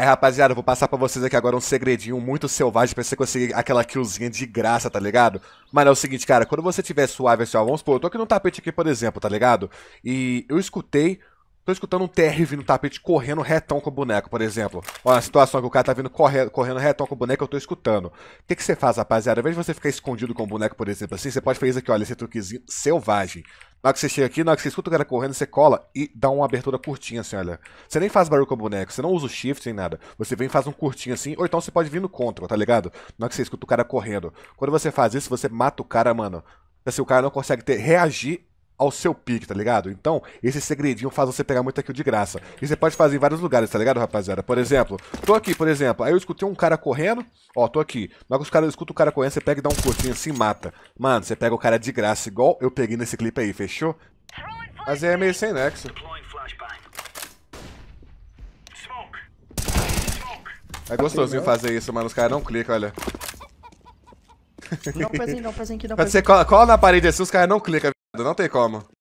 Aí, rapaziada, eu vou passar pra vocês aqui agora um segredinho muito selvagem pra você conseguir aquela killzinha de graça, tá ligado? Mas é o seguinte, cara, quando você tiver suave assim, ó, vamos supor, eu tô aqui num tapete aqui, por exemplo, tá ligado? E eu escutei Tô escutando um TR vindo no tapete correndo retão com o boneco, por exemplo. Olha, a situação que o cara tá vindo correndo, correndo retão com o boneco, eu tô escutando. O que, que você faz, rapaziada? Ao invés de você ficar escondido com o boneco, por exemplo, assim, você pode fazer isso aqui, olha, esse truquezinho selvagem. Na hora que você chega aqui, na hora que você escuta o cara correndo, você cola e dá uma abertura curtinha, assim, olha. Você nem faz barulho com o boneco, você não usa o shift nem nada. Você vem e faz um curtinho assim, ou então você pode vir no contra, tá ligado? Na hora que você escuta o cara correndo. Quando você faz isso, você mata o cara, mano. Assim, o cara não consegue ter, reagir ao seu pique, tá ligado? Então, esse segredinho faz você pegar muita kill de graça. E você pode fazer em vários lugares, tá ligado, rapaziada? Por exemplo, tô aqui, por exemplo, aí eu escutei um cara correndo, ó, tô aqui. Mas os caras escutam o cara correndo, você pega e dá um curtinho assim mata. Mano, você pega o cara de graça, igual eu peguei nesse clipe aí, fechou? Mas é meio sem nexo. É gostosinho tá fazer isso, mano. Os caras não clicam, olha. Dá um pezinho, dá um pezinho aqui, dá um pezinho. você cola, cola na parede assim, os caras não clicam. Não tem como.